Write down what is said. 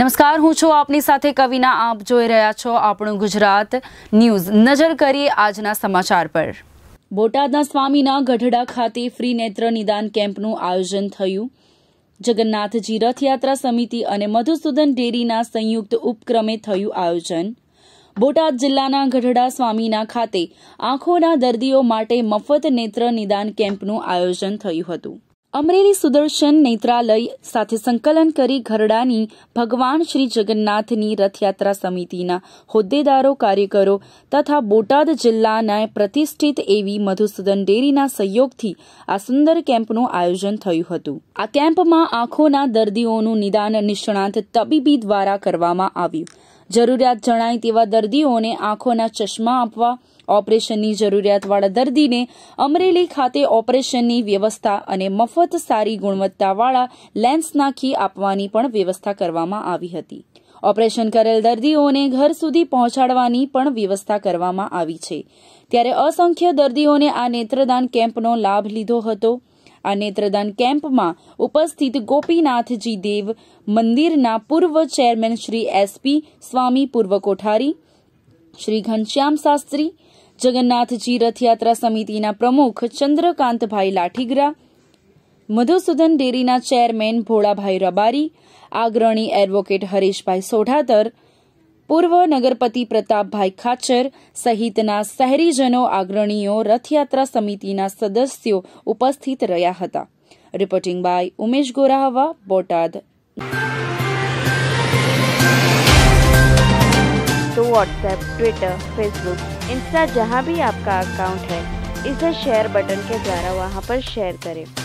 નમસ્કાર હું છું આપની સાથે કવિના આપ જોઈ રહ્યા છો આપણું ગુજરાત ન્યૂઝ નજર કરીએ આજના સમાચાર પર બોટાદના સ્વામીના ગઢડા ખાતે ફ્રી નેત્ર નિદાન કેમ્પનું આયોજન થયું જગન્નાથજી રથયાત્રા સમિતિ અને મધુસૂદન ડેરીના સંયુક્ત ઉપક્રમે થયું આયોજન બોટાદ જિલ્લાના ગઢડા સ્વામીના ખાતે આંખોના દર્દીઓ માટે મફત નેત્ર નિદાન કેમ્પનું આયોજન થયું હતું અમરેલી સુદર્શન નેત્રાલય સાથે સંકલન કરી ઘરડાની ભગવાન શ્રી જગન્નાથની રથયાત્રા સમિતિના હોદ્દેદારો કાર્યકરો તથા બોટાદ જિલ્લાના પ્રતિષ્ઠિત એવી મધુસૂદન ડેરીના સહયોગથી આ સુંદર કેમ્પનું આયોજન થયું હતું આ કેમ્પમાં આંખોના દર્દીઓનું નિદાન નિષ્ણાંત તબીબી દ્વારા કરવામાં આવ્યું જરૂરિયાત જણાય તેવા દર્દીઓને આંખોના ચશ્મા આપવા ઓપરેશનની જરૂરિયાતવાળા દર્દીને અમરેલી ખાતે ઓપરેશનની વ્યવસ્થા અને મફત સારી ગુણવત્તાવાળા લેન્સ નાખી આપવાની પણ વ્યવસ્થા કરવામાં આવી હતી ઓપરેશન કરેલ દર્દીઓને ઘર સુધી પહોંચાડવાની પણ વ્યવસ્થા કરવામાં આવી છે ત્યારે અસંખ્ય દર્દીઓને આ નેત્રદાન કેમ્પનો લાભ લીધો હતો આ નેત્રદાન કેમ્પમાં ઉપસ્થિત ગોપીનાથજી દેવ મંદિરના પૂર્વ ચેરમેન શ્રી એસપી સ્વામી પૂર્વ કોઠારી શ્રી ઘનશ્યામ શાસ્ત્રી જગન્નાથજી રથયાત્રા સમિતિના પ્રમુખ ચંદ્રકાંતભાઈ લાઠીગરા મધુસૂદન ડેરીના ચેરમેન ભોળાભાઈ રબારી આગ્રણી એડવોકેટ હરીશભાઈ સોઢાતર પૂર્વ નગરપતિ પ્રતાપભાઈ ખાચર સહિતના શહેરીજનો આગ્રણીઓ રથયાત્રા સમિતિના સદસ્યો ઉપસ્થિત રહ્યા હતા રિપોર્ટિંગ બાય ઉમેશ ગોરાહવા બોટાદ तो व्हाट्सएप ट्विटर फेसबुक इंस्टा जहाँ भी आपका अकाउंट है इसे शेयर बटन के द्वारा वहाँ पर शेयर करें